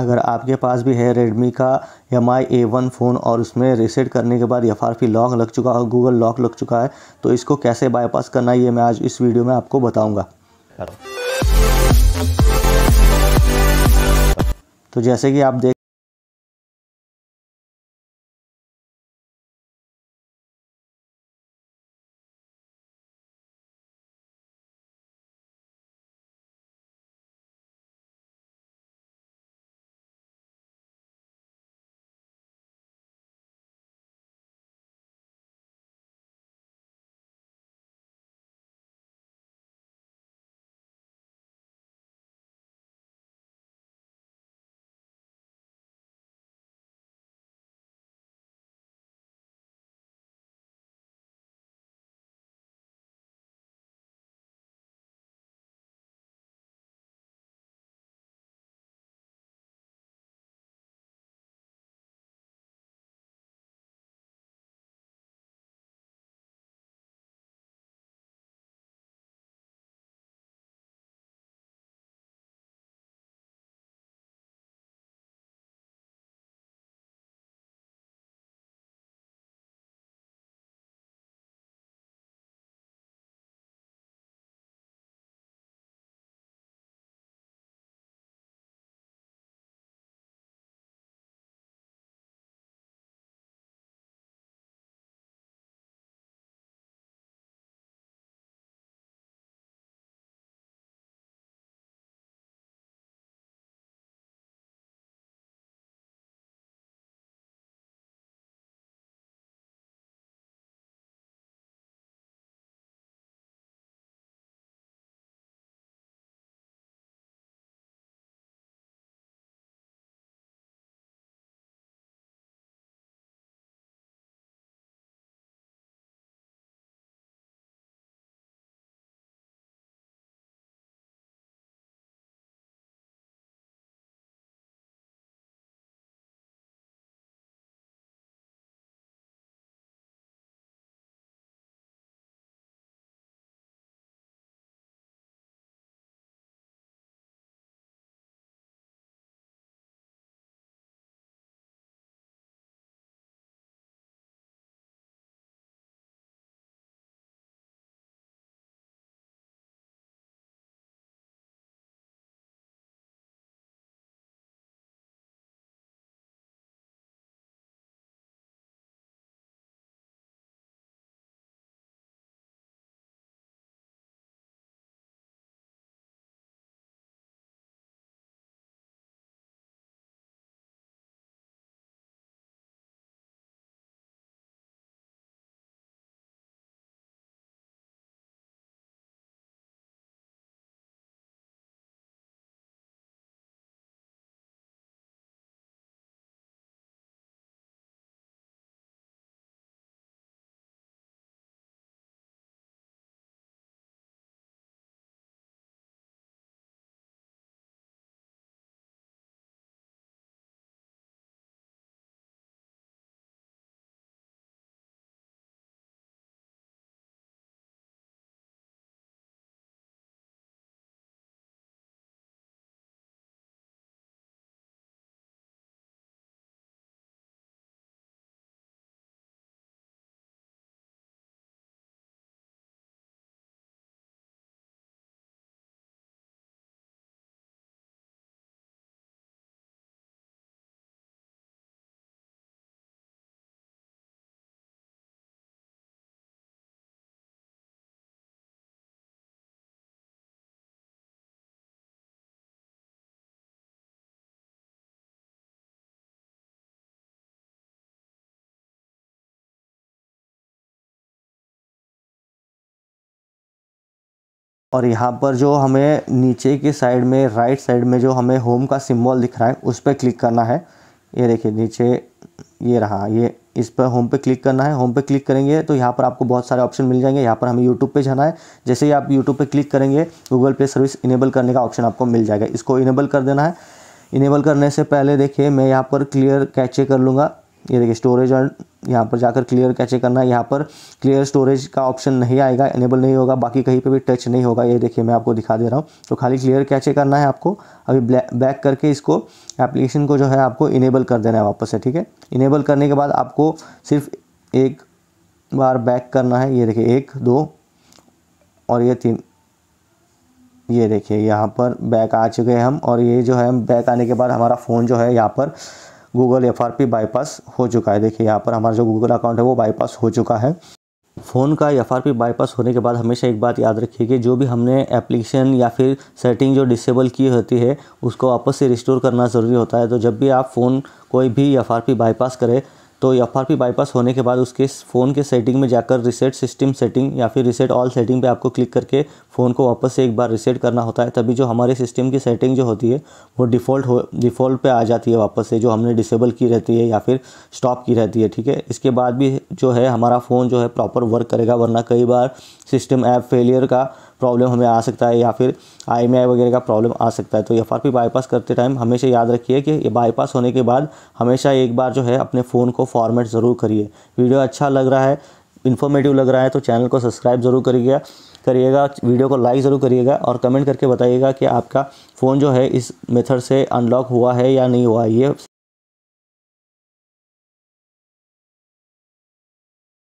अगर आपके पास भी है रेडमी का M I A one phone और उसमें रिसेट करने के बाद एफ आर पी लॉक लग चुका है गूगल लॉक लग चुका है तो इसको कैसे बाईपास करना है ये मैं आज इस वीडियो में आपको बताऊँगा तो जैसे कि आप देख और यहाँ पर जो हमें नीचे के साइड में राइट साइड में जो हमें होम का सिम्बॉल दिख रहा है उस पर क्लिक करना है ये देखिए नीचे ये रहा ये इस पर होम पे क्लिक करना है होम पे क्लिक करेंगे तो यहाँ पर आपको बहुत सारे ऑप्शन मिल जाएंगे यहाँ पर हमें यूट्यूब पे जाना है जैसे ही आप यूट्यूब पे क्लिक करेंगे गूगल पे सर्विस इनेबल करने का ऑप्शन आपको मिल जाएगा इसको इनेबल कर देना है इनेबल करने से पहले देखिए मैं यहाँ पर क्लियर कैचे कर लूँगा ये देखिए स्टोरेज और यहाँ पर जाकर क्लियर कैसे करना है यहाँ पर क्लियर स्टोरेज का ऑप्शन नहीं आएगा इनेबल नहीं होगा बाकी कहीं पे भी टच नहीं होगा ये देखिए मैं आपको दिखा दे रहा हूँ तो खाली क्लियर कैसे करना है आपको अभी बैक करके इसको एप्लीकेशन को जो है आपको इनेबल कर देना है वापस से ठीक है इनेबल करने के बाद आपको सिर्फ एक बार बैक करना है ये देखिए एक दो और ये तीन ये देखिए यहाँ पर बैक आ चुके हैं हम और ये जो है बैक आने के बाद हमारा फ़ोन जो है यहाँ पर गूगल एफ बाईपास हो चुका है देखिए यहाँ पर हमारा जो गूगल अकाउंट है वो बाईपास हो चुका है फ़ोन का एफ आर बाईपास होने के बाद हमेशा एक बात याद रखिए कि जो भी हमने एप्लीकेशन या फिर सेटिंग जो डिसेबल की होती है उसको वापस से रिस्टोर करना ज़रूरी होता है तो जब भी आप फ़ोन कोई भी एफ आर बाईपास करें तो एफ आर पी बाईपास होने के बाद उसके फ़ोन के सेटिंग में जाकर रिसेट सिस्टम सेटिंग या फिर रिसेट ऑल सेटिंग पे आपको क्लिक करके फ़ोन को वापस से एक बार रिसेट करना होता है तभी जो हमारे सिस्टम की सेटिंग जो होती है वो डिफ़ॉल्ट हो डिफ़ॉल्ट पे आ जाती है वापस से जो हमने डिसेबल की रहती है या फिर स्टॉप की रहती है ठीक है इसके बाद भी जो है हमारा फ़ोन जो है प्रॉपर वर्क करेगा वरना कई बार सिस्टम ऐप फेलियर का प्रॉब्लम हमें आ सकता है या फिर आई वगैरह का प्रॉब्लम आ सकता है तो एफ आर बाईपास करते टाइम हमेशा याद रखिए कि ये बाईपास होने के बाद हमेशा एक बार जो है अपने फ़ोन को फॉर्मेट ज़रूर करिए वीडियो अच्छा लग रहा है इन्फॉर्मेटिव लग रहा है तो चैनल को सब्सक्राइब ज़रूर करिएगा करिएगा वीडियो को लाइक ज़रूर करिएगा और कमेंट करके बताइएगा कि आपका फ़ोन जो है इस मेथड से अनलॉक हुआ है या नहीं हुआ ये